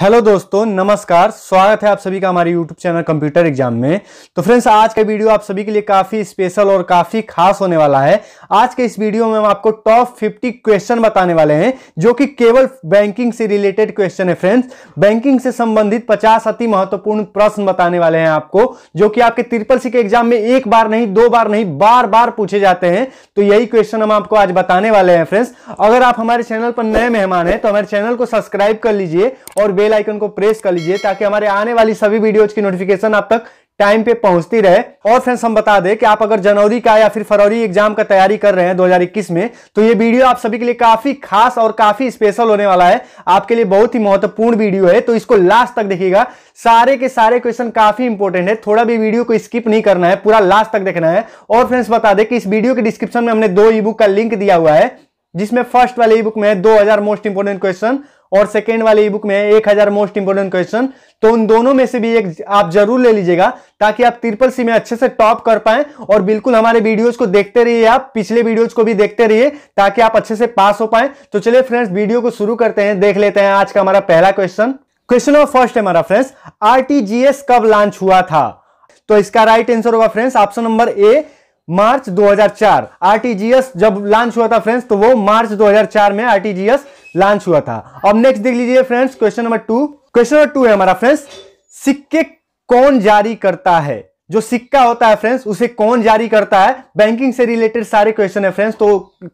hello दोस्तों नमस्कार स्वागत है आप सभी का हमारे यूट्यूब चैनल कंप्यूटर एग्जाम में तो फ्रेंड्स आज का वीडियो आप सभी के लिए काफ़ी स्पेशल और काफ़ी खास होने वाला है आज के इस वीडियो में हम आपको टॉप 50 क्वेश्चन बताने वाले हैं जो कि केवल बैंकिंग से रिलेटेड क्वेश्चन है फ्रेंड्स बैंकिंग से संबंधित पचास अति महत्वपूर्ण प्रश्न बताने वाले हैं आपको जो कि आपके त्रिपल सी के एग्जाम में एक बार नहीं दो बार नहीं बार बार पूछे जाते हैं तो यही क्वेश्चन हम आपको आज बताने वाले हैं फ्रेंड्स अगर आप हमारे चैनल पर नए मेहमान हैं तो हमारे चैनल को सब्सक्राइब कर लीजिए और बेल आइकन को प्रेस कर लीजिए ताकि हमारे आने वाली सभी वीडियोज की नोटिफिकेशन आप तक टाइम पे पहुंचती रहे और फ्रेंड्स हम बता दें कि आप अगर जनवरी का या फिर फरवरी एग्जाम का तैयारी कर रहे हैं 2021 में तो ये वीडियो आप सभी के लिए काफी खास और काफी स्पेशल होने वाला है आपके लिए बहुत ही महत्वपूर्ण वीडियो है तो इसको लास्ट तक देखिएगा सारे के सारे क्वेश्चन काफी इंपॉर्टेंट है थोड़ा भी वीडियो को स्किप नहीं करना है पूरा लास्ट तक देखना है और फ्रेंड्स बता दें कि इस वीडियो के डिस्क्रिप्शन में हमने दो ई का लिंक दिया हुआ है जिसमें फर्स्ट वाले ई बुक में है दो मोस्ट इंपोर्टेंट क्वेश्चन और सेकेंड वाले ई बुक में एक हजार मोस्ट इंपोर्टेंट क्वेश्चन तो उन दोनों में से भी एक आप जरूर ले लीजिएगा ताकि आप ट्रिपल सी में अच्छे से टॉप कर पाए और बिल्कुल हमारे वीडियोज को देखते रहिए आप पिछले वीडियोज को भी देखते रहिए ताकि आप अच्छे से पास हो पाए तो चलिए फ्रेंड्स वीडियो को शुरू करते हैं देख लेते हैं आज का हमारा पहला क्वेश्चन क्वेश्चन नंबर फर्स्ट है हमारा फ्रेंड्स आरटीजीएस कब लॉन्च हुआ था तो इसका राइट आंसर होगा friends option number A March 2004 RTGS जब लॉन्च हुआ था फ्रेंड्स तो वो मार्च 2004 में आरटीजीएस लॉन्च हुआ था अब नेक्स्ट देख लीजिए friends question number two question number two है हमारा फ्रेंड्स सिक्के कौन जारी करता है जो सिक्का होता है फ्रेंड्स उसे कौन जारी करता है बैंकिंग से रिलेटेड सारे क्वेश्चन है फ्रेंड्स तो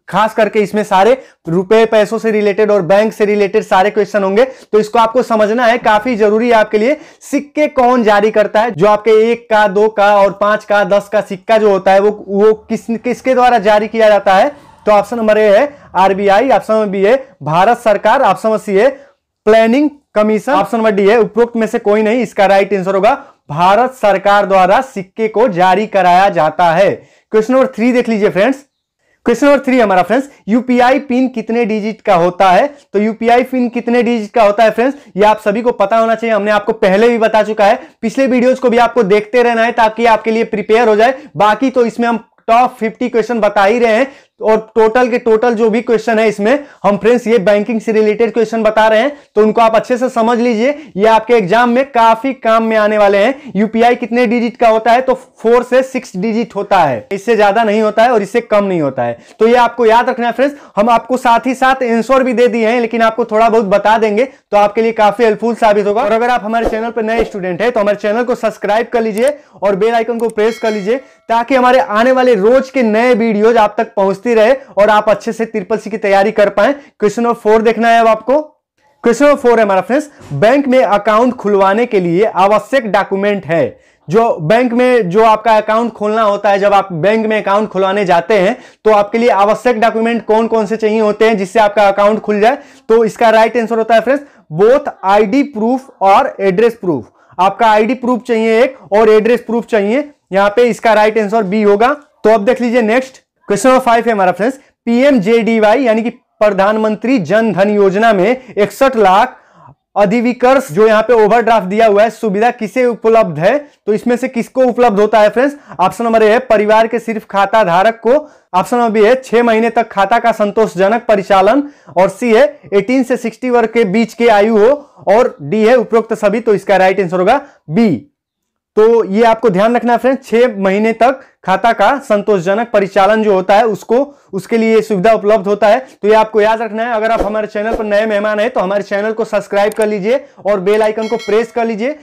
खास करके इसमें सारे रुपए पैसों से रिलेटेड और बैंक से रिलेटेड सारे क्वेश्चन होंगे तो इसको आपको समझना है काफी जरूरी है आपके लिए सिक्के कौन जारी करता है जो आपके एक का दो का और पांच का दस का सिक्का जो होता है वो वो किस किसके द्वारा जारी किया जाता है तो ऑप्शन नंबर ए है आरबीआई ऑप्शन नंबर बी है भारत सरकार ऑप्शन नंबर सी है planning commission option number D है उपरोक्त में से कोई नहीं इसका राइट आंसर होगा भारत सरकार द्वारा सिक्के को जारी कराया जाता है क्वेश्चन नंबर थ्री देख लीजिए फ्रेंड्स क्वेश्चन नंबर थ्री हमारा फ्रेंड्स यूपीआई पिन कितने डिजिट का होता है तो यूपीआई पिन कितने डिजिट का होता है फ्रेंड्स ये आप सभी को पता होना चाहिए हमने आपको पहले भी बता चुका है पिछले वीडियोस को भी आपको देखते रहना है ताकि आपके लिए प्रिपेयर हो जाए बाकी तो इसमें हम टॉप 50 क्वेश्चन बता ही रहे हैं और टोटल के टोटल जो भी क्वेश्चन है इसमें हम फ्रेंड्स ये बैंकिंग से रिलेटेड क्वेश्चन बता रहे हैं तो उनको आप अच्छे से समझ लीजिए ये आपके एग्जाम में काफी काम में आने वाले हैं यूपीआई कितने डिजिट का होता है तो फोर से सिक्स डिजिट होता है इससे ज्यादा नहीं होता है और इससे कम नहीं होता है तो ये आपको याद रखना है फ्रेंड्स हम आपको साथ ही साथ एंसोर भी दे दिए हैं लेकिन आपको थोड़ा बहुत बता देंगे तो आपके लिए काफी हेल्पफुल साबित होगा और अगर आप हमारे चैनल पर नए स्टूडेंट है तो हमारे चैनल को सब्सक्राइब कर लीजिए और बेलाइकन को प्रेस कर लीजिए ताकि हमारे आने वाले रोज के नए वीडियोज आप तक पहुंचते करती रहे और आप अच्छे से ट्रिपल सी की तैयारी कर पाए क्वेश्चन नंबर फोर देखना है अब आपको क्वेश्चन नंबर फोर है हमारा फ्रेंड्स बैंक में अकाउंट खुलवाने के लिए आवश्यक डॉक्यूमेंट है जो बैंक में जो आपका अकाउंट खोलना होता है जब आप बैंक में अकाउंट खुलवाने जाते हैं तो आपके लिए आवश्यक डॉक्यूमेंट कौन कौन से चाहिए होते हैं जिससे आपका अकाउंट खुल जाए तो इसका राइट आंसर होता है फ्रेंड्स बोथ आईडी प्रूफ और एड्रेस प्रूफ आपका आईडी प्रूफ चाहिए एक और एड्रेस प्रूफ चाहिए यहां पे इसका राइट आंसर बी होगा तो अब देख लीजिए नेक्स्ट क्वेश्चन नंबर फाइव है हमारा फ्रेंड्स पीएमजेडीवाई यानी कि प्रधानमंत्री जन धन योजना में इकसठ लाख अधिविकर्ष जो यहाँ पे ओवरड्राफ्ट दिया हुआ है सुविधा किसे उपलब्ध है तो इसमें से किसको उपलब्ध होता है फ्रेंड्स ऑप्शन नंबर ए है परिवार के सिर्फ खाता धारक को ऑप्शन नंबर बी है छह महीने तक खाता का संतोषजनक परिचालन और सी है 18 से 60 वर्ग के बीच के आयु हो और डी है उपरोक्त सभी तो इसका राइट आंसर होगा बी तो ये आपको ध्यान रखना है फ्रेंड छह महीने तक खाता का संतोषजनक परिचालन जो होता है उसको उसके लिए सुविधा उपलब्ध होता है तो ये आपको याद रखना है अगर आप हमारे चैनल पर नए मेहमान हैं तो हमारे चैनल को सब्सक्राइब कर लीजिए और बेल आइकन को प्रेस कर लीजिए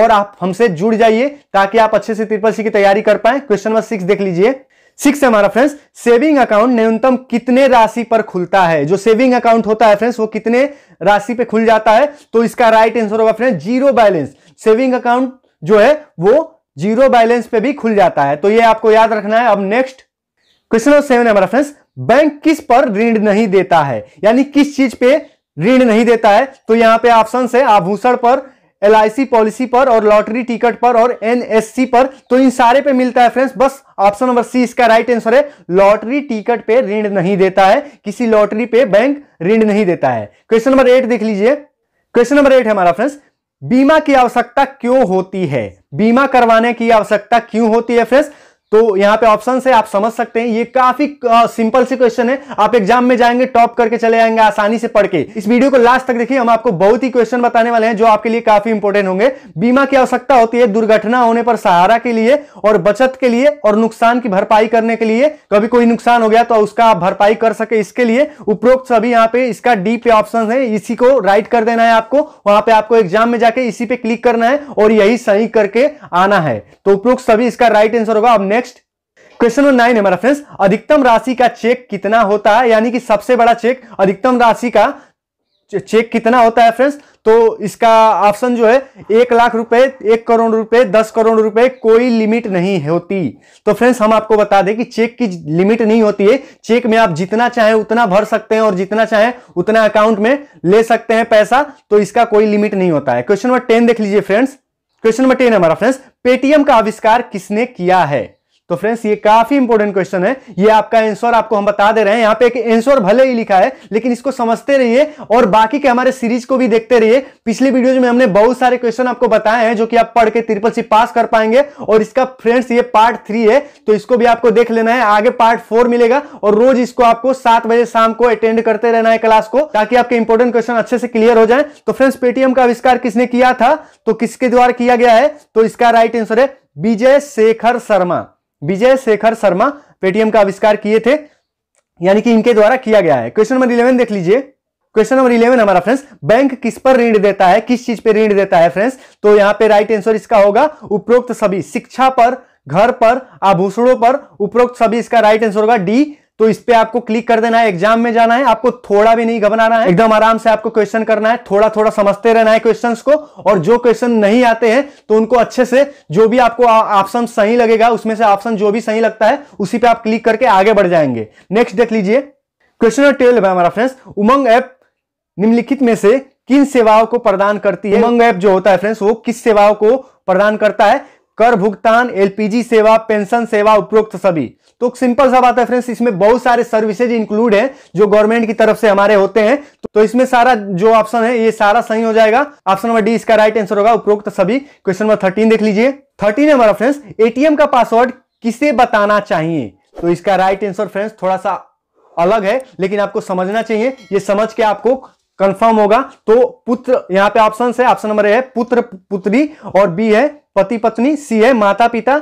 और आप हमसे जुड़ जाइए ताकि आप अच्छे से त्रिपल सी की तैयारी कर पाए क्वेश्चन नंबर सिक्स देख लीजिए सिक्स है हमारा फ्रेंड्स सेविंग अकाउंट न्यूनतम कितने राशि पर खुलता है जो सेविंग अकाउंट होता है फ्रेंड्स वो कितने राशि पे खुल जाता है तो इसका राइट आंसर होगा friends zero balance saving account जो है वो जीरो बैलेंस पे भी खुल जाता है तो ये आपको याद रखना है अब नेक्स्ट क्वेश्चन नंबर सेवन है फ्रेंड्स बैंक किस पर ऋण नहीं देता है यानी किस चीज पे ऋण नहीं देता है तो यहां पे ऑप्शन है आभूषण पर एल पॉलिसी पर और लॉटरी टिकट पर और एनएससी पर तो इन सारे पे मिलता है फ्रेंड्स बस ऑप्शन नंबर सी इसका राइट आंसर है लॉटरी टिकट पे ऋण नहीं देता है किसी लॉटरी पे बैंक ऋण नहीं देता है क्वेश्चन नंबर एट देख लीजिए क्वेश्चन नंबर एट है हमारा फ्रेंड्स बीमा की आवश्यकता क्यों होती है बीमा करवाने की आवश्यकता क्यों होती है फ्रेंड्स तो यहाँ पे ऑप्शन है आप समझ सकते हैं ये काफी सिंपल से क्वेश्चन है आप एग्जाम में जाएंगे टॉप करके चले जाएंगे आसानी से पढ़ के इस वीडियो को लास्ट तक देखिए हम आपको बहुत ही क्वेश्चन बताने वाले हैं जो आपके लिए काफी इंपोर्टेंट होंगे बीमा की आवश्यकता होती है दुर्घटना होने पर सहारा के लिए और बचत के लिए और नुकसान की भरपाई करने के लिए कभी कोई नुकसान हो गया तो उसका आप भरपाई कर सके इसके लिए उपरोक्त सभी यहाँ पे इसका डी पे ऑप्शन है इसी को राइट कर देना है आपको वहां पे आपको एग्जाम में जाके इसी पे क्लिक करना है और यही सही करके आना है तो उपरोक्त सभी इसका राइट आंसर होगा अब नेक्स्ट क्वेश्चन नंबर नाइन है हमारा फ्रेंड्स अधिकतम राशि का चेक कितना होता है यानी कि सबसे बड़ा चेक अधिकतम राशि का चेक कितना होता है फ्रेंड्स तो इसका ऑप्शन जो है एक लाख रुपए एक करोड़ रुपए दस करोड़ रुपए कोई लिमिट नहीं होती तो फ्रेंड्स हम आपको बता दें कि चेक की लिमिट नहीं होती है चेक में आप जितना चाहें उतना भर सकते हैं और जितना चाहें उतना अकाउंट में ले सकते हैं पैसा तो इसका कोई लिमिट नहीं होता है क्वेश्चन नंबर टेन देख लीजिए फ्रेंड्स क्वेश्चन नंबर टेन हमारा फ्रेंड्स पेटीएम का आविष्कार किसने किया है तो फ्रेंड्स ये काफी इंपोर्टेंट क्वेश्चन है ये आपका आंसर आपको हम बता दे रहे हैं यहाँ पे एक आंसर भले ही लिखा है लेकिन इसको समझते रहिए और बाकी के हमारे सीरीज को भी देखते रहिए पिछले वीडियोज में हमने बहुत सारे क्वेश्चन आपको बताए हैं जो कि आप पढ़ के त्रिपल सी पास कर पाएंगे और इसका फ्रेंड्स ये पार्ट थ्री है तो इसको भी आपको देख लेना है आगे पार्ट फोर मिलेगा और रोज इसको आपको सात बजे शाम को अटेंड करते रहना है क्लास को ताकि आपके इंपोर्टेंट क्वेश्चन अच्छे से क्लियर हो जाए तो फ्रेंड्स पेटीएम का आविष्कार किसने किया था तो किसके द्वारा किया गया है तो इसका राइट आंसर है विजय शेखर शर्मा विजय शेखर शर्मा पेटीएम का आविष्कार किए थे यानी कि इनके द्वारा किया गया है क्वेश्चन नंबर इलेवन देख लीजिए क्वेश्चन नंबर इलेवन हमारा फ्रेंड्स बैंक किस पर ऋण देता है किस चीज पर ऋण देता है फ्रेंड्स तो यहाँ पे राइट आंसर इसका होगा उपरोक्त सभी शिक्षा पर घर पर आभूषणों पर उपरोक्त सभी इसका राइट आंसर होगा डी तो इस पे आपको क्लिक कर देना है एग्जाम में जाना है आपको थोड़ा भी नहीं घबराना है एकदम आराम से आपको क्वेश्चन करना है थोड़ा थोड़ा समझते रहना है क्वेश्चंस को और जो क्वेश्चन नहीं आते हैं तो उनको अच्छे से जो भी आपको ऑप्शन सही लगेगा उसमें से ऑप्शन जो भी सही लगता है उसी पर आप क्लिक करके आगे बढ़ जाएंगे नेक्स्ट देख लीजिए क्वेश्चन नंबर ट्वेल्व है हमारा फ्रेंड्स उमंग ऐप निम्नलिखित में से किन सेवाओं को प्रदान करती है उमंग ऐप जो होता है फ्रेंड्स वो किस सेवाओं को प्रदान करता है कर भुगतान एलपीजी सेवा पेंशन सेवा उपरोक्त सभी तो सिंपल सा बात है फ्रेंड्स इसमें बहुत सारे सर्विसेज इंक्लूड हैं जो गवर्नमेंट की तरफ से हमारे होते हैं तो इसमें सारा जो ऑप्शन है ये सारा सही हो जाएगा ऑप्शन नंबर डी इसका राइट आंसर होगा उपरोक्त सभी क्वेश्चन नंबर थर्टीन देख लीजिए थर्टीन हमारा फ्रेंड्स एटीएम का पासवर्ड किसे बताना चाहिए तो इसका राइट आंसर फ्रेंड्स थोड़ा सा अलग है लेकिन आपको समझना चाहिए ये समझ के आपको कंफर्म होगा तो पुत्र यहाँ पे ऑप्शन है ऑप्शन नंबर ए है पुत्र पुत्री और बी है पति पत्नी सी है माता पिता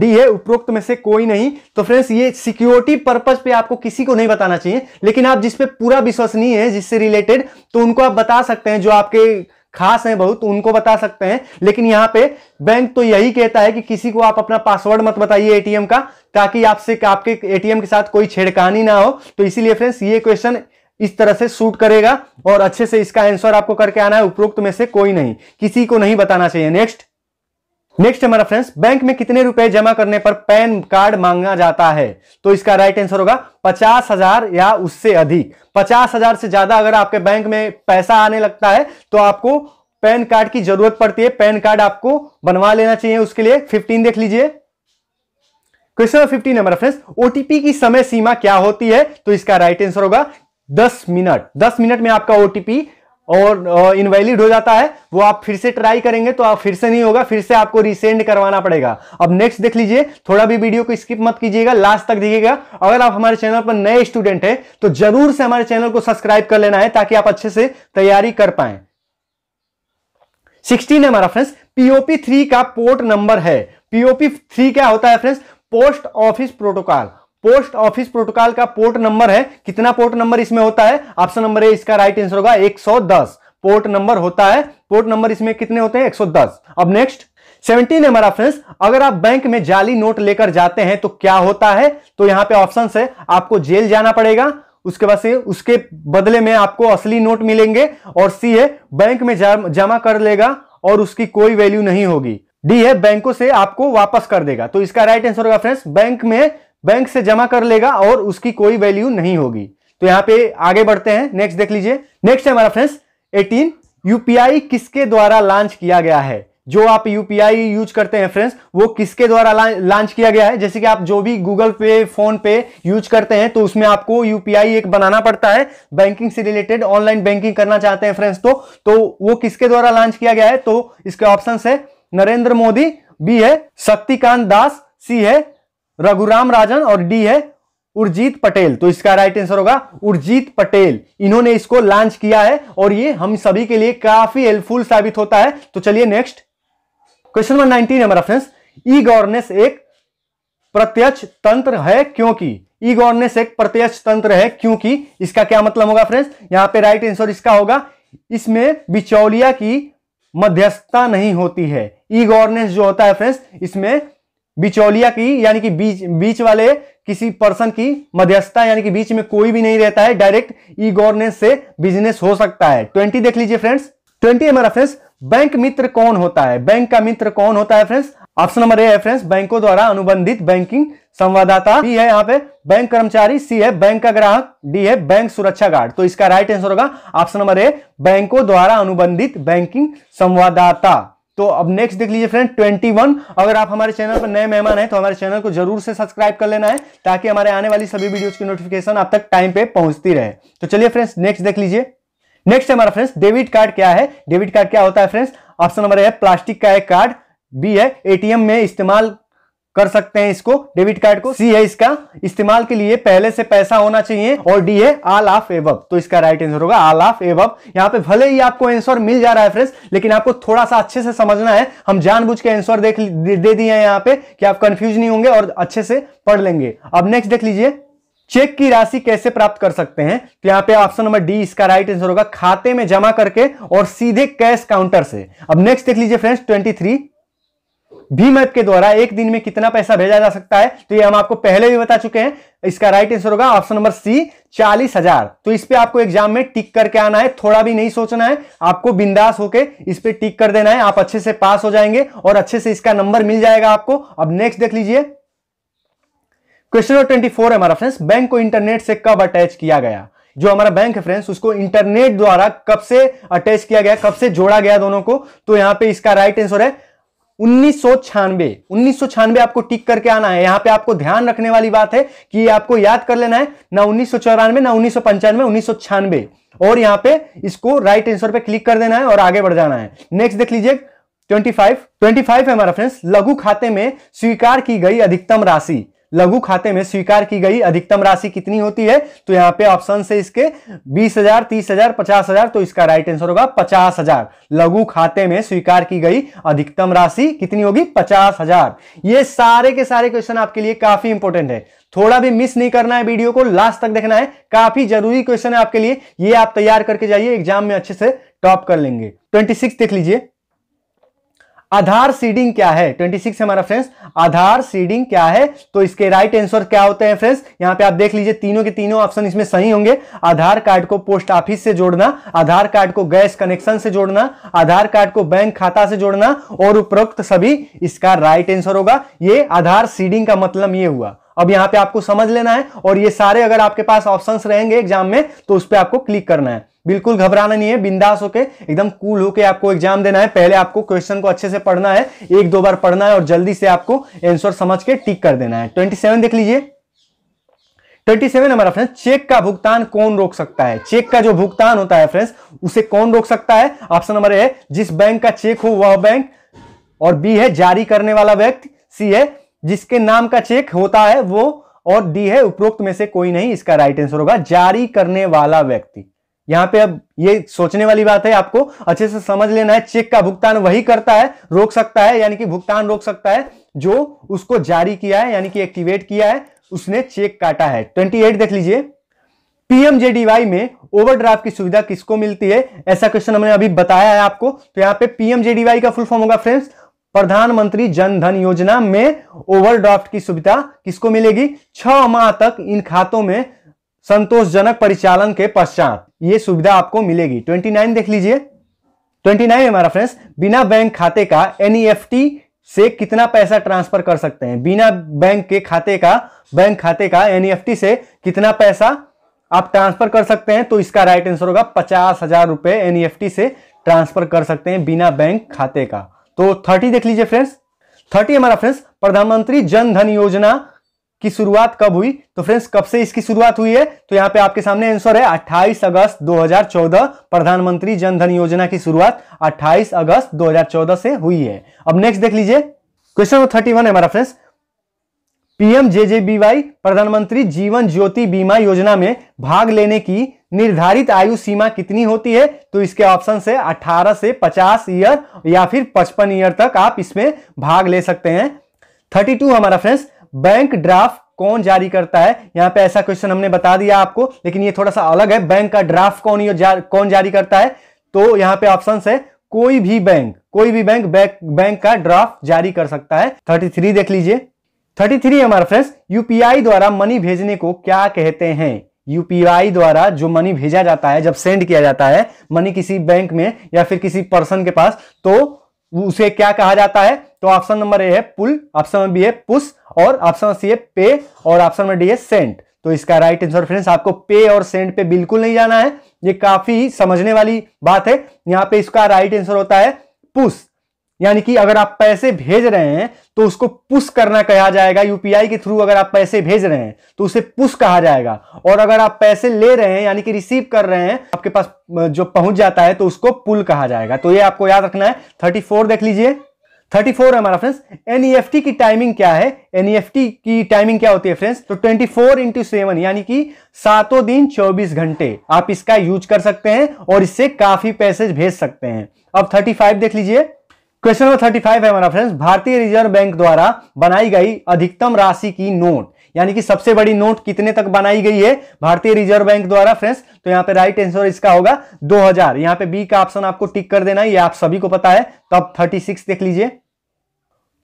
डी है उपरोक्त में से कोई नहीं तो फ्रेंड्स ये सिक्योरिटी पर्पज पे आपको किसी को नहीं बताना चाहिए लेकिन आप जिस पे पूरा विश्वसनीय है जिससे रिलेटेड तो उनको आप बता सकते हैं जो आपके खास हैं बहुत तो उनको बता सकते हैं लेकिन यहाँ पे बैंक तो यही कहता है कि किसी को आप अपना पासवर्ड मत बताइए एटीएम का ताकि आपसे आपके एटीएम के साथ कोई छेड़खानी ना हो तो इसीलिए फ्रेंड्स ये क्वेश्चन इस तरह से सूट करेगा और अच्छे से इसका आंसर आपको करके आना है उपरोक्त में से कोई नहीं किसी को नहीं बताना चाहिए नेक्स्ट नेक्स्ट हमारा फ्रेंड्स बैंक में कितने रुपए जमा करने पर पैन कार्ड मांगा जाता है तो इसका राइट आंसर होगा पचास हजार या उससे अधिक पचास हजार से ज्यादा अगर आपके बैंक में पैसा आने लगता है तो आपको पैन कार्ड की जरूरत पड़ती है पैन कार्ड आपको बनवा लेना चाहिए उसके लिए फिफ्टीन देख लीजिए क्वेश्चन फिफ्टीन हमारा फ्रेंड्स ओटीपी की समय सीमा क्या होती है तो इसका राइट आंसर होगा दस मिनट दस मिनट में आपका ओटीपी और इनवैलिड हो जाता है वो आप फिर से ट्राई करेंगे तो आप फिर से नहीं होगा फिर से आपको रिसेंड करवाना पड़ेगा अब नेक्स्ट देख लीजिए थोड़ा भी वीडियो को स्किप मत कीजिएगा लास्ट तक देखिएगा अगर आप हमारे चैनल पर नए स्टूडेंट हैं तो जरूर से हमारे चैनल को सब्सक्राइब कर लेना है ताकि आप अच्छे से तैयारी कर पाए सिक्सटीन है हमारा फ्रेंड्स पीओपी थ्री का पोर्ट नंबर है पीओपी थ्री क्या होता है friends post office protocol post office protocol का पोर्ट नंबर है कितना पोर्ट नंबर इसमें होता है ऑप्शन नंबर ए इसका राइट आंसर होगा 110 पोर्ट नंबर होता है पोर्ट नंबर इसमें कितने होते हैं 110 अब नेक्स्ट 17 नंबर हमारा फ्रेंड्स अगर आप बैंक में जाली नोट लेकर जाते हैं तो क्या होता है तो यहां पे ऑप्शन है आपको जेल जाना पड़ेगा उसके बाद से उसके बदले में आपको असली नोट मिलेंगे और सी है बैंक में जमा कर लेगा और उसकी कोई वैल्यू नहीं होगी डी है बैंकों से आपको वापस कर देगा तो इसका राइट आंसर होगा फ्रेंड्स बैंक में बैंक से जमा कर लेगा और उसकी कोई वैल्यू नहीं होगी तो यहाँ पे आगे बढ़ते हैं नेक्स्ट देख लीजिए नेक्स्ट है हमारा फ्रेंड्स 18 यूपीआई किसके द्वारा लॉन्च किया गया है जो आप यूपीआई यूज करते हैं फ्रेंड्स वो किसके द्वारा लॉन्च किया गया है जैसे कि आप जो भी गूगल पे फोन पे यूज करते हैं तो उसमें आपको यूपीआई एक बनाना पड़ता है बैंकिंग से रिलेटेड ऑनलाइन बैंकिंग करना चाहते हैं फ्रेंड्स तो तो वो किसके द्वारा लॉन्च किया गया है तो इसके ऑप्शन है नरेंद्र मोदी बी है शक्तिकांत दास सी है रघुराम राजन और डी है उर्जीत पटेल तो इसका राइट आंसर होगा उर्जीत पटेल इन्होंने इसको लॉन्च किया है और ये हम सभी के लिए काफी हेल्पफुल साबित होता है तो चलिए नेक्स्ट क्वेश्चन नंबर नाइनटीन हमारा फ्रेंड्स ई गवर्नेंस एक प्रत्यक्ष तंत्र है क्योंकि ई गवर्नेंस एक प्रत्यक्ष तंत्र है क्योंकि इसका क्या मतलब होगा फ्रेंड्स यहां पे राइट आंसर इसका होगा इसमें बिचौलिया की मध्यस्थता नहीं होती है ई गवर्नेंस जो होता है फ्रेंड्स इसमें बिचौलिया की यानी कि बीच बीच वाले किसी पर्सन की मध्यस्थता यानी कि बीच में कोई भी नहीं रहता है डायरेक्ट ई गवर्नेंस से बिजनेस हो सकता है ट्वेंटी देख लीजिए फ्रेंड्स ट्वेंटी हमारा फ्रेंड्स बैंक मित्र कौन होता है बैंक का मित्र कौन होता है फ्रेंड्स ऑप्शन नंबर ए है फ्रेंड्स बैंकों द्वारा अनुबंधित बैंकिंग संवाददाता बी है यहाँ पे बैंक कर्मचारी सी है बैंक का ग्राहक डी है बैंक सुरक्षा गार्ड तो इसका राइट आंसर होगा ऑप्शन नंबर ए बैंकों द्वारा अनुबंधित बैंकिंग संवाददाता तो अब नेक्स्ट देख लीजिए फ्रेंड 21 अगर आप हमारे चैनल पर नए मेहमान हैं तो हमारे चैनल को जरूर से सब्सक्राइब कर लेना है ताकि हमारे आने वाली सभी वीडियोस की नोटिफिकेशन आप तक टाइम पे पहुंचती रहे तो चलिए फ्रेंड्स नेक्स्ट देख लीजिए नेक्स्ट हमारा फ्रेंड्स डेबिट कार्ड क्या है डेबिट कार्ड क्या होता है फ्रेंड्स ऑप्शन नंबर है प्लास्टिक का एक कार्ड बी है एटीएम में इस्तेमाल कर सकते हैं इसको डेबिट कार्ड को सी है इसका इस्तेमाल के लिए पहले से पैसा होना चाहिए और डी है आल ऑफ एव तो इसका राइट आंसर होगा आल ऑफ एव यहाँ पे भले ही आपको आंसर मिल जा रहा है फ्रेंड्स लेकिन आपको थोड़ा सा अच्छे से समझना है हम जानबूझ के आंसर देख दे दिए हैं यहाँ पे कि आप कंफ्यूज नहीं होंगे और अच्छे से पढ़ लेंगे अब नेक्स्ट देख लीजिए चेक की राशि कैसे प्राप्त कर सकते हैं तो यहाँ पे ऑप्शन नंबर डी इसका राइट आंसर होगा खाते में जमा करके और सीधे कैश काउंटर से अब नेक्स्ट देख लीजिए फ्रेंड्स 23 भीम ऐप के द्वारा एक दिन में कितना पैसा भेजा जा सकता है तो ये हम आपको पहले भी बता चुके हैं इसका राइट आंसर होगा ऑप्शन नंबर सी चालीस हजार तो इस पे आपको एग्जाम में टिक करके आना है थोड़ा भी नहीं सोचना है आपको बिंदास होके इस पे टिक कर देना है आप अच्छे से पास हो जाएंगे और अच्छे से इसका नंबर मिल जाएगा आपको अब नेक्स्ट देख लीजिए क्वेश्चन नंबर ट्वेंटी फोर हमारा फ्रेंड्स बैंक को इंटरनेट से कब अटैच किया गया जो हमारा बैंक है फ्रेंड्स उसको इंटरनेट द्वारा कब से अटैच किया गया कब से जोड़ा गया दोनों को तो यहां पे इसका राइट आंसर है उन्नीस सौ आपको टिक करके आना है यहां पे आपको ध्यान रखने वाली बात है कि आपको याद कर लेना है ना उन्नीस सौ चौरानवे ना उन्नीस सौ पंचानवे उन्नीस सौ छियानवे और यहां पे इसको राइट आंसर पे क्लिक कर देना है और आगे बढ़ जाना है नेक्स्ट देख लीजिए 25 25 है हमारा फ्रेंड्स लघु खाते में स्वीकार की गई अधिकतम राशि लघु खाते में स्वीकार की गई अधिकतम राशि कितनी होती है तो यहाँ पे ऑप्शन से इसके बीस हजार तीस हजार पचास हजार तो इसका राइट आंसर होगा पचास हजार लघु खाते में स्वीकार की गई अधिकतम राशि कितनी होगी पचास हजार ये सारे के सारे क्वेश्चन आपके लिए काफी इंपोर्टेंट है थोड़ा भी मिस नहीं करना है वीडियो को लास्ट तक देखना है काफी जरूरी क्वेश्चन है आपके लिए ये आप तैयार करके जाइए एग्जाम में अच्छे से टॉप कर लेंगे ट्वेंटी देख लीजिए आधार सीडिंग क्या है 26 हमारा फ्रेंड्स आधार सीडिंग क्या है तो इसके राइट आंसर क्या होते हैं फ्रेंड्स यहां पे आप देख लीजिए तीनों के तीनों ऑप्शन इसमें सही होंगे आधार कार्ड को पोस्ट ऑफिस से जोड़ना आधार कार्ड को गैस कनेक्शन से जोड़ना आधार कार्ड को बैंक खाता से जोड़ना और उपरोक्त सभी इसका राइट आंसर होगा ये आधार सीडिंग का मतलब ये हुआ अब यहां पे आपको समझ लेना है और ये सारे अगर आपके पास ऑप्शंस रहेंगे एग्जाम में तो उस पर आपको क्लिक करना है बिल्कुल घबराना नहीं है बिंदास होके एकदम कूल होके आपको एग्जाम देना है पहले आपको क्वेश्चन को अच्छे से पढ़ना है एक दो बार पढ़ना है और जल्दी से आपको एंसर समझ के टिक कर देना है ट्वेंटी सेवन देख लीजिए ट्वेंटी सेवन हमारा चेक का भुगतान कौन रोक सकता है चेक का जो भुगतान होता है फ्रेंड्स उसे कौन रोक सकता है ऑप्शन नंबर ए जिस बैंक का चेक हो वह बैंक और बी है जारी करने वाला व्यक्ति सी है जिसके नाम का चेक होता है वो और डी है उपरोक्त में से कोई नहीं इसका राइट आंसर होगा जारी करने वाला व्यक्ति यहां पे अब ये सोचने वाली बात है आपको अच्छे से समझ लेना है चेक का भुगतान वही करता है रोक सकता है यानी कि भुगतान रोक सकता है जो उसको जारी किया है यानी कि एक्टिवेट किया है उसने चेक काटा है ट्वेंटी एट देख लीजिए पीएमजेडीवाई में ओवरड्राफ्ट की सुविधा किसको मिलती है ऐसा क्वेश्चन हमने अभी बताया है आपको तो यहाँ पे पीएमजेडीवाई का फुल फॉर्म होगा फ्रेंड्स प्रधानमंत्री जन धन योजना में ओवरड्राफ्ट की सुविधा किसको मिलेगी छह माह तक इन खातों में संतोषजनक परिचालन के पश्चात ये सुविधा आपको मिलेगी 29 देख लीजिए 29 हमारा फ्रेंड्स बिना बैंक खाते का एनईएफटी e से कितना पैसा ट्रांसफर कर सकते हैं बिना बैंक के खाते का बैंक खाते का एनईएफटी e से कितना पैसा आप ट्रांसफर कर सकते हैं तो इसका राइट आंसर होगा पचास हजार रुपए एनईएफटी e से ट्रांसफर कर सकते हैं बिना बैंक खाते का तो थर्टी देख लीजिए फ्रेंड्स थर्टी हमारा फ्रेंड्स प्रधानमंत्री जन धन योजना की शुरुआत कब हुई तो फ्रेंड्स कब से इसकी शुरुआत हुई है तो यहाँ पे आपके सामने आंसर है 28 अगस्त 2014 प्रधानमंत्री जन धन योजना की शुरुआत 28 अगस्त 2014 से हुई है अब नेक्स्ट देख लीजिए क्वेश्चन नंबर थर्टी वन हमारा फ्रेंड्स पीएम जे प्रधानमंत्री जीवन ज्योति बीमा योजना में भाग लेने की निर्धारित आयु सीमा कितनी होती है तो इसके ऑप्शन है 18 से 50 ईयर या फिर 55 ईयर तक आप इसमें भाग ले सकते हैं 32 हमारा फ्रेंड्स बैंक ड्राफ्ट कौन जारी करता है यहाँ पे ऐसा क्वेश्चन हमने बता दिया आपको लेकिन ये थोड़ा सा अलग है बैंक का ड्राफ्ट कौन कौन जारी करता है तो यहाँ पे ऑप्शन है कोई भी बैंक कोई भी बैंक बैंक, बैंक का ड्राफ्ट जारी कर सकता है थर्टी देख लीजिए 33 हमारा फ्रेंड्स यूपीआई द्वारा मनी भेजने को क्या कहते हैं यूपीआई द्वारा जो मनी भेजा जाता है जब सेंड किया जाता है मनी किसी बैंक में या फिर किसी पर्सन के पास तो उसे क्या कहा जाता है तो ऑप्शन नंबर ए है पुल ऑप्शन नंबर बी है पुश और ऑप्शन सी है पे और ऑप्शन नंबर डी है सेंट तो इसका राइट आंसर फ्रेंड्स आपको पे और सेंट पे बिल्कुल नहीं जाना है ये काफी समझने वाली बात है यहाँ पे इसका राइट आंसर होता है पुश यानी कि अगर आप पैसे भेज रहे हैं तो उसको पुश करना कहा जाएगा यूपीआई के थ्रू अगर आप पैसे भेज रहे हैं तो उसे पुश कहा जाएगा और अगर आप पैसे ले रहे हैं यानी कि रिसीव कर रहे हैं आपके पास जो पहुंच जाता है तो उसको पुल कहा जाएगा तो ये आपको याद रखना है थर्टी फोर देख लीजिए थर्टी फोर है हमारा फ्रेंड्स एनईएफटी e की टाइमिंग क्या है एनईएफटी e की टाइमिंग क्या होती है फ्रेंड्स तो ट्वेंटी फोर इंटू सेवन यानी कि सातों दिन चौबीस घंटे आप इसका यूज कर सकते हैं और इससे काफी पैसेज भेज सकते हैं अब थर्टी फाइव देख लीजिए क्वेश्चन नंबर थर्टी फाइव है हमारा फ्रेंड्स भारतीय रिजर्व बैंक द्वारा बनाई गई अधिकतम राशि की नोट यानी कि सबसे बड़ी नोट कितने तक बनाई गई है भारतीय रिजर्व बैंक द्वारा फ्रेंड्स तो यहाँ पे राइट आंसर इसका होगा 2000 यहाँ पे बी का ऑप्शन आपको टिक कर देना ये आप सभी को पता है तो आप थर्टी देख लीजिए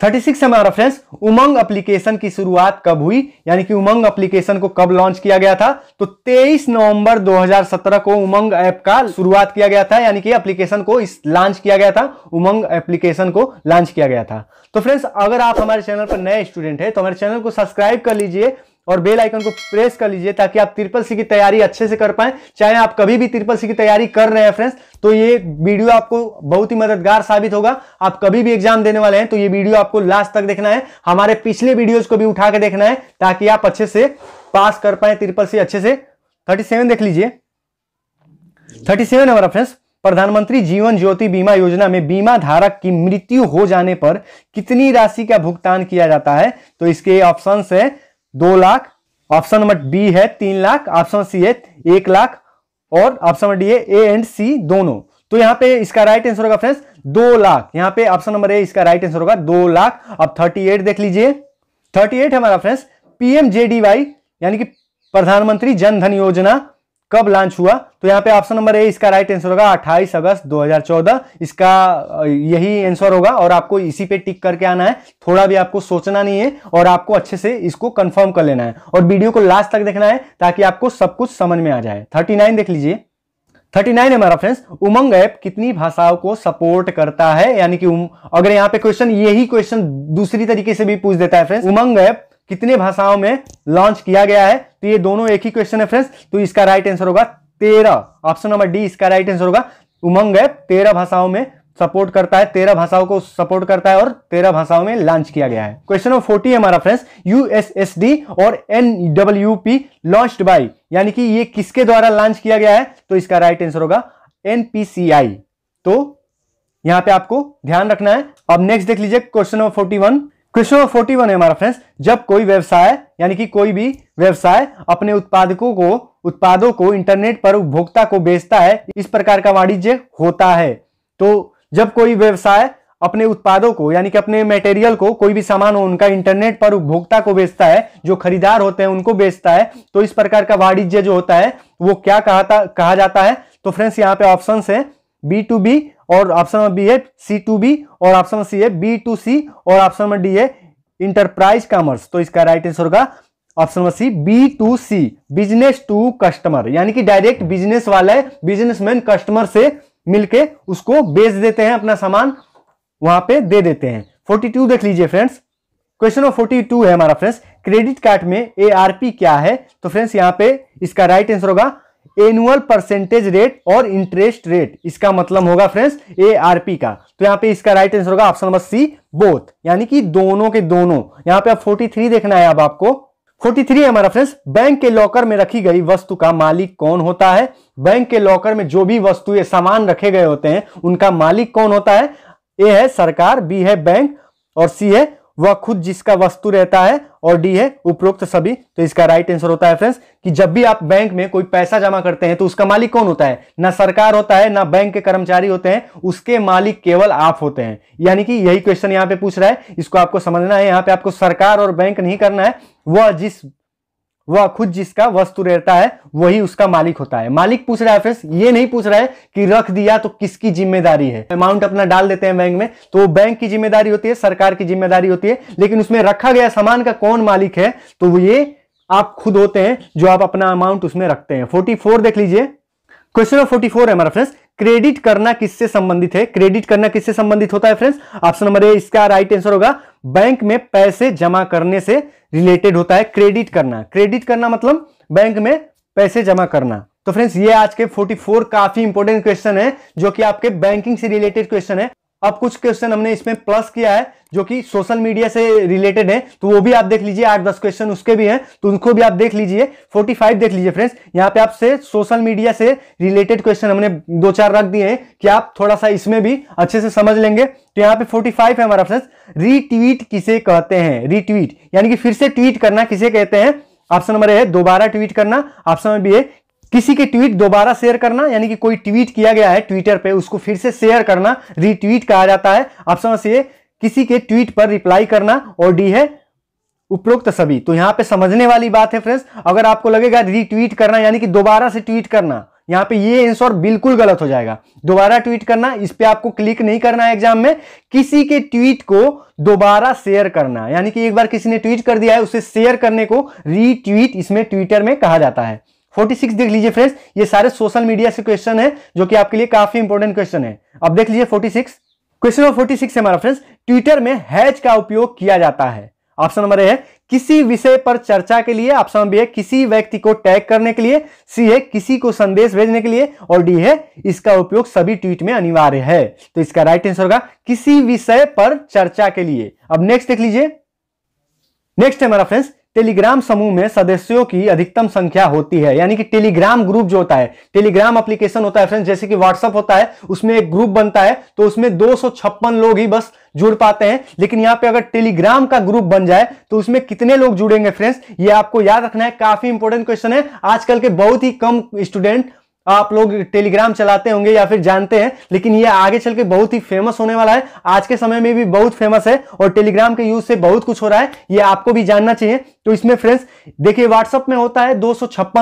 थर्टी सिक्स है हमारा फ्रेंड्स उमंग एप्लीकेशन की शुरुआत कब हुई यानी कि उमंग एप्लीकेशन को कब लॉन्च किया गया था तो 23 नवंबर 2017 को उमंग ऐप का शुरुआत किया गया था यानी कि एप्लीकेशन को इस लॉन्च किया गया था उमंग एप्लीकेशन को लॉन्च किया गया था तो फ्रेंड्स अगर आप हमारे चैनल पर नए स्टूडेंट है तो हमारे चैनल को सब्सक्राइब कर लीजिए और बेल आइकन को प्रेस कर लीजिए ताकि आप ट्रिपल सी की तैयारी अच्छे से कर पाए चाहे आप कभी भी ट्रिपल सी की तैयारी कर रहे हैं फ्रेंड्स तो ये वीडियो आपको बहुत ही मददगार साबित होगा आप कभी भी एग्जाम देने वाले हैं तो ये वीडियो आपको लास्ट तक देखना है हमारे पिछले वीडियोज को भी उठा के देखना है ताकि आप अच्छे से पास कर पाए ट्रिपल सी अच्छे से थर्टी देख लीजिए थर्टी सेवन हमारा फ्रेंड्स प्रधानमंत्री जीवन ज्योति बीमा योजना में बीमा धारक की मृत्यु हो जाने पर कितनी राशि का भुगतान किया जाता है तो इसके ऑप्शन है दो लाख ऑप्शन नंबर बी है तीन लाख ऑप्शन सी है एक लाख और ऑप्शन नंबर डी है ए एंड सी दोनों तो यहां पे इसका राइट आंसर होगा फ्रेंड्स दो लाख यहां पे ऑप्शन नंबर ए इसका राइट आंसर होगा दो लाख अब थर्टी एट देख लीजिए थर्टी एट हमारा फ्रेंड्स पीएमजेडीवाई यानी कि प्रधानमंत्री जनधन योजना कब लॉन्च हुआ तो यहाँ पे ऑप्शन नंबर ए इसका राइट आंसर होगा 28 अगस्त 2014 इसका यही आंसर होगा और आपको इसी पे टिक करके आना है थोड़ा भी आपको सोचना नहीं है और आपको अच्छे से इसको कंफर्म कर लेना है और वीडियो को लास्ट तक देखना है ताकि आपको सब कुछ समझ में आ जाए 39 देख लीजिए 39 है हमारा फ्रेंड्स उमंग ऐप कितनी भाषाओं को सपोर्ट करता है यानी कि अगर यहाँ पे क्वेश्चन यही क्वेश्चन दूसरी तरीके से भी पूछ देता है फ्रेंड्स उमंग ऐप कितने भाषाओं में लॉन्च किया गया है तो ये दोनों एक ही क्वेश्चन है फ्रेंड्स तो इसका राइट आंसर होगा तेरह ऑप्शन नंबर डी इसका राइट आंसर होगा उमंग ऐप तेरह भाषाओं में सपोर्ट करता है तेरह भाषाओं को सपोर्ट करता है और तेरह भाषाओं में लॉन्च किया गया है क्वेश्चन नंबर फोर्टी हमारा फ्रेंड्स यूएसएसडी और एनडब्ल्यूपी लॉन्च्ड बाय यानी कि ये किसके द्वारा लॉन्च किया गया है तो इसका राइट आंसर होगा एनपीसीआई तो यहां पे आपको ध्यान रखना है अब नेक्स्ट देख लीजिए question number forty question number forty one है हमारा फ्रेंड्स जब कोई व्यवसाय यानी कि कोई भी व्यवसाय अपने उत्पादकों को उत्पादों को इंटरनेट पर उपभोक्ता को बेचता है इस प्रकार का वाणिज्य होता है तो जब कोई व्यवसाय अपने उत्पादों को यानी कि अपने मटेरियल को कोई भी सामान हो उनका इंटरनेट पर उपभोक्ता को बेचता है जो खरीदार होते हैं उनको बेचता है तो इस प्रकार का वाणिज्य जो होता है वो क्या कहा, कहा जाता है तो फ्रेंड्स यहाँ पे ऑप्शन है बी टू बी और ऑप्शन नंबर बी है सी टू बी और ऑप्शन नंबर सी है बी टू सी और ऑप्शन नंबर डी है इंटरप्राइज कॉमर्स तो इसका राइट आंसर होगा option number C B to C business to customer यानी कि डायरेक्ट बिजनेस वाला है बिजनेसमैन कस्टमर से मिलके उसको बेच देते हैं अपना सामान वहां पे दे देते हैं 42 देख लीजिए फ्रेंड्स क्वेश्चन नंबर 42 है हमारा फ्रेंड्स क्रेडिट कार्ड में एआरपी क्या है तो फ्रेंड्स यहाँ पे इसका राइट आंसर होगा एनुअल परसेंटेज रेट और इंटरेस्ट रेट इसका मतलब होगा फ्रेंड्स ए का तो यहाँ पे इसका राइट आंसर होगा ऑप्शन नंबर सी बोथ यानी कि दोनों के दोनों यहाँ पे आप 43 देखना है अब आपको 43 है हमारा फ्रेंड्स बैंक के लॉकर में रखी गई वस्तु का मालिक कौन होता है बैंक के लॉकर में जो भी वस्तु सामान रखे गए होते हैं उनका मालिक कौन होता है ए है सरकार बी है बैंक और सी है वह खुद जिसका वस्तु रहता है और डी है उपरोक्त सभी तो इसका राइट आंसर होता है फ्रेंड्स कि जब भी आप बैंक में कोई पैसा जमा करते हैं तो उसका मालिक कौन होता है ना सरकार होता है ना बैंक के कर्मचारी होते हैं उसके मालिक केवल आप होते हैं यानी कि यही क्वेश्चन यहाँ पे पूछ रहा है इसको आपको समझना है यहाँ पे आपको सरकार और बैंक नहीं करना है वह जिस वह खुद जिसका वस्तु रहता है वही उसका मालिक होता है मालिक पूछ रहा है फ्रेंड्स ये नहीं पूछ रहा है कि रख दिया तो किसकी जिम्मेदारी है अमाउंट अपना डाल देते हैं बैंक में तो वो बैंक की जिम्मेदारी होती है सरकार की जिम्मेदारी होती है लेकिन उसमें रखा गया सामान का कौन मालिक है तो ये आप खुद होते हैं जो आप अपना अमाउंट उसमें रखते हैं फोर्टी फोर देख लीजिए क्वेश्चन नंबर फोर्टी फोर है हमारा फ्रेंड्स क्रेडिट करना किससे संबंधित है क्रेडिट करना किससे संबंधित होता है फ्रेंड्स ऑप्शन नंबर ए इसका राइट आंसर होगा बैंक में पैसे जमा करने से रिलेटेड होता है क्रेडिट करना क्रेडिट करना मतलब बैंक में पैसे जमा करना तो फ्रेंड्स ये आज के 44 काफी इंपोर्टेंट क्वेश्चन है जो कि आपके बैंकिंग से रिलेटेड क्वेश्चन है अब कुछ क्वेश्चन हमने इसमें प्लस किया है जो कि सोशल मीडिया से रिलेटेड है तो वो भी आप देख लीजिए आठ दस क्वेश्चन उसके भी हैं तो उनको भी आप देख लीजिए फोर्टी फाइव देख लीजिए फ्रेंड्स यहाँ पे आपसे सोशल मीडिया से रिलेटेड क्वेश्चन हमने दो चार रख दिए हैं कि आप थोड़ा सा इसमें भी अच्छे से समझ लेंगे तो यहाँ पे फोर्टी फाइव है हमारा फ्रेंड्स रीट्वीट किसे कहते हैं रीट्वीट यानी कि फिर से ट्वीट करना किसे कहते हैं ऑप्शन नंबर ए है दोबारा ट्वीट करना ऑप्शन नंबर बी है किसी के ट्वीट दोबारा शेयर करना यानी कि कोई ट्वीट किया गया है ट्विटर पे उसको फिर से शेयर करना रीट्वीट कहा जाता है आप समझिए किसी के ट्वीट पर रिप्लाई करना और डी है उपरोक्त सभी तो यहाँ पे समझने वाली बात है फ्रेंड्स अगर आपको लगेगा रीट्वीट करना यानी कि दोबारा से ट्वीट करना यहाँ पे ये आंसर बिल्कुल गलत हो जाएगा दोबारा ट्वीट करना इस पर आपको क्लिक नहीं करना है एग्जाम में किसी के ट्वीट को दोबारा शेयर करना यानी कि एक बार किसी ने ट्वीट कर दिया है उसे शेयर करने को रीट्वीट इसमें ट्विटर में कहा जाता है 46 देख लीजिए फ्रेंड्स ये सारे सोशल मीडिया से क्वेश्चन है जो कि आपके लिए काफी इंपॉर्टेंट क्वेश्चन है अब देख लीजिए 46 क्वेश्चन नंबर 46 है हमारा फ्रेंड्स ट्विटर में हैज का उपयोग किया जाता है ऑप्शन नंबर ए है किसी विषय पर चर्चा के लिए ऑप्शन नंबर बी है किसी व्यक्ति को टैग करने के लिए सी है किसी को संदेश भेजने के लिए और डी है इसका उपयोग सभी ट्वीट में अनिवार्य है तो इसका राइट आंसर होगा किसी विषय पर चर्चा के लिए अब नेक्स्ट देख लीजिए नेक्स्ट है हमारा फ्रेंड्स टेलीग्राम समूह में सदस्यों की अधिकतम संख्या होती है यानी कि टेलीग्राम ग्रुप जो होता है टेलीग्राम एप्लीकेशन होता है फ्रेंड्स जैसे कि व्हाट्सअप होता है उसमें एक ग्रुप बनता है तो उसमें दो लोग ही बस जुड़ पाते हैं लेकिन यहाँ पे अगर टेलीग्राम का ग्रुप बन जाए तो उसमें कितने लोग जुड़ेंगे फ्रेंड्स ये आपको याद रखना है काफी इंपॉर्टेंट क्वेश्चन है आजकल के बहुत ही कम स्टूडेंट आप लोग टेलीग्राम चलाते होंगे या फिर जानते हैं लेकिन ये आगे चल के बहुत ही फेमस होने वाला है आज के समय में भी बहुत फेमस है और टेलीग्राम के यूज से बहुत कुछ हो रहा है ये आपको भी जानना चाहिए तो इसमें फ्रेंड्स देखिए व्हाट्सअप में होता है दो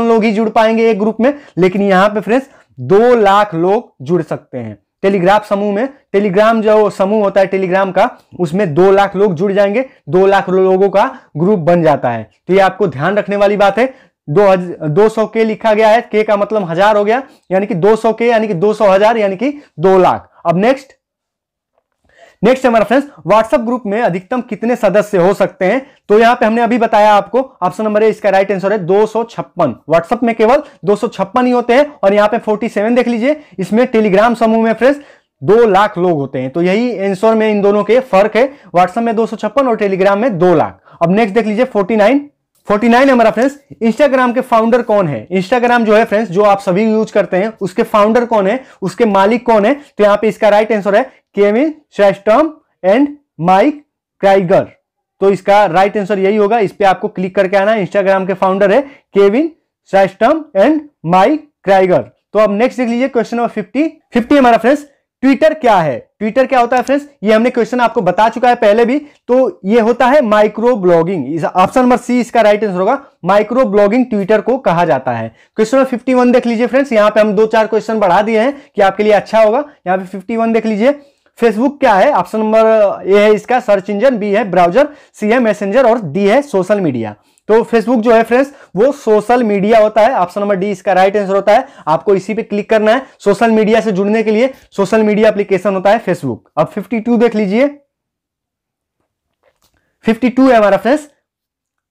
लोग ही जुड़ पाएंगे एक ग्रुप में लेकिन यहाँ पे फ्रेंड्स दो लाख लोग जुड़ सकते हैं टेलीग्राम समूह में टेलीग्राम जो समूह होता है टेलीग्राम का उसमें दो लाख लोग जुड़ जाएंगे दो लाख लोगों का ग्रुप बन जाता है तो ये आपको ध्यान रखने वाली बात है दो दो सौ के लिखा गया है के का मतलब हजार हो गया यानी कि दो सौ के यानी कि दो सौ हजार यानी कि दो लाख अब नेक्स्ट नेक्स्ट हमारा फ्रेंड्स व्हाट्सएप ग्रुप में अधिकतम कितने सदस्य हो सकते हैं तो यहां पे हमने अभी बताया आपको ऑप्शन नंबर इसका राइट आंसर है दो व्हाट्सएप में केवल दो ही होते हैं और यहां फोर्टी सेवन देख लीजिए इसमें टेलीग्राम समूह में फ्रेंड्स दो लाख लोग होते हैं तो यही आंसर में इन दोनों के फर्क है व्हाट्सएप में दो और टेलीग्राम में दो लाख अब नेक्स्ट देख लीजिए फोर्टी नाइन फोर्टी नाइन हमारा फ्रेंड्स इंस्टाग्राम के फाउंडर कौन है इंस्टाग्राम जो है फ्रेंड्स जो आप सभी यूज करते हैं उसके फाउंडर कौन है उसके मालिक कौन है तो यहाँ पे इसका राइट आंसर है केविन श्रेष्टम एंड माइक क्राइगर तो इसका राइट आंसर यही होगा इस पर आपको क्लिक करके आना इंस्टाग्राम के फाउंडर है केविन श्रेष्टम एंड माइक क्राइगर तो अब नेक्स्ट देख लीजिए क्वेश्चन नंबर फिफ्टी फिफ्टी हमारा फ्रेंड्स ट्विटर क्या है ट्विटर क्या होता है फ्रेंड्स ये हमने क्वेश्चन आपको बता चुका है पहले भी तो ये होता है micro blogging option number C इसका राइट आंसर होगा माइक्रो ब्लॉगिंग ट्विटर को कहा जाता है क्वेश्चन नंबर 51 देख लीजिए फ्रेंड्स यहाँ पे हम दो चार क्वेश्चन बढ़ा दिए हैं कि आपके लिए अच्छा होगा यहाँ पे वन देख लीजिए फेसबुक क्या है ऑप्शन नंबर ए है इसका सर्च इंजन बी है ब्राउजर सी है मैसेंजर और डी है सोशल मीडिया तो फेसबुक जो है फ्रेंड्स वो सोशल मीडिया होता है ऑप्शन नंबर डी इसका राइट आंसर होता है आपको इसी पे क्लिक करना है सोशल मीडिया से जुड़ने के लिए सोशल मीडिया एप्लीकेशन होता है फेसबुक अब 52 देख लीजिए 52 है हमारा friends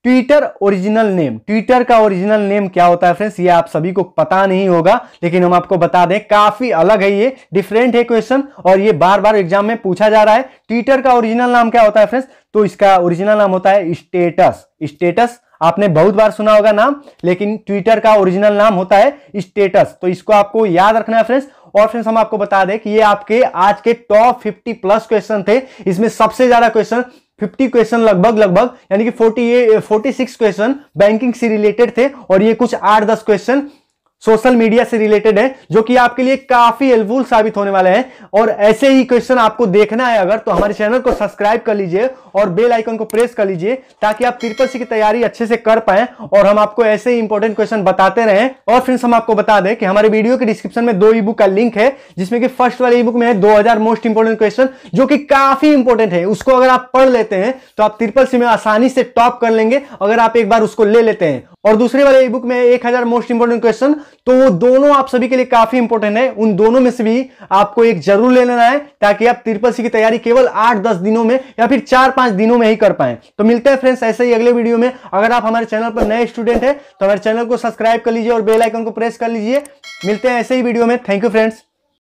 Twitter original name Twitter का ओरिजिनल नेम क्या होता है फ्रेंड्स ये आप सभी को पता नहीं होगा लेकिन हम आपको बता दें काफी अलग है ये डिफरेंट है क्वेश्चन और ये बार बार एग्जाम में पूछा जा रहा है ट्विटर का ओरिजिनल नाम क्या होता है फ्रेंड्स तो इसका ओरिजिनल नाम होता है स्टेटस स्टेटस आपने बहुत बार सुना होगा नाम लेकिन ट्विटर का ओरिजिनल नाम होता है स्टेटस तो इसको आपको याद रखना है फ्रेंड्स और फ्रेंड्स हम आपको बता दें कि ये आपके आज के टॉप 50 प्लस क्वेश्चन थे इसमें सबसे ज्यादा क्वेश्चन 50 क्वेश्चन लगभग लगभग यानी कि फोर्टी 46 क्वेश्चन बैंकिंग से रिलेटेड थे और ये कुछ 8-10 क्वेश्चन सोशल मीडिया से रिलेटेड है जो कि आपके लिए काफी हेल्पफुल साबित होने वाले हैं और ऐसे ही क्वेश्चन आपको देखना है अगर तो हमारे चैनल को सब्सक्राइब कर लीजिए और बेल आइकन को प्रेस कर लीजिए ताकि आप ट्रिपल सी की तैयारी अच्छे से कर पाए और हम आपको ऐसे ही इंपॉर्टेंट क्वेश्चन बताते रहे और फ्रेंड्स हम आपको बता दें कि हमारे वीडियो के डिस्क्रिप्शन में दो ई बुक का लिंक है जिसमें कि फर्स्ट वाले ई बुक में है दो मोस्ट इंपॉर्टेंट क्वेश्चन जो कि काफी इंपॉर्टेंट है उसको अगर आप पढ़ लेते हैं तो आप त्रिपल सी में आसानी से टॉप कर लेंगे अगर आप एक बार उसको ले लेते हैं और दूसरे वाले ई बुक में एक हजार मोस्ट इंपोर्टेंट क्वेश्चन तो वो दोनों आप सभी के लिए काफी इंपोर्टेंट है उन दोनों में से भी आपको एक जरूर ले लेना है ताकि आप ट्रिपल सी की तैयारी केवल आठ दस दिनों में या फिर चार पांच दिनों में ही कर पाए तो मिलते हैं फ्रेंड्स ऐसे ही अगले वीडियो में अगर आप हमारे चैनल पर नए स्टूडेंट है तो हमारे चैनल को सब्सक्राइब कर लीजिए और बेलाइकन को प्रेस कर लीजिए मिलते हैं ऐसे ही वीडियो में थैंक यू फ्रेंड्स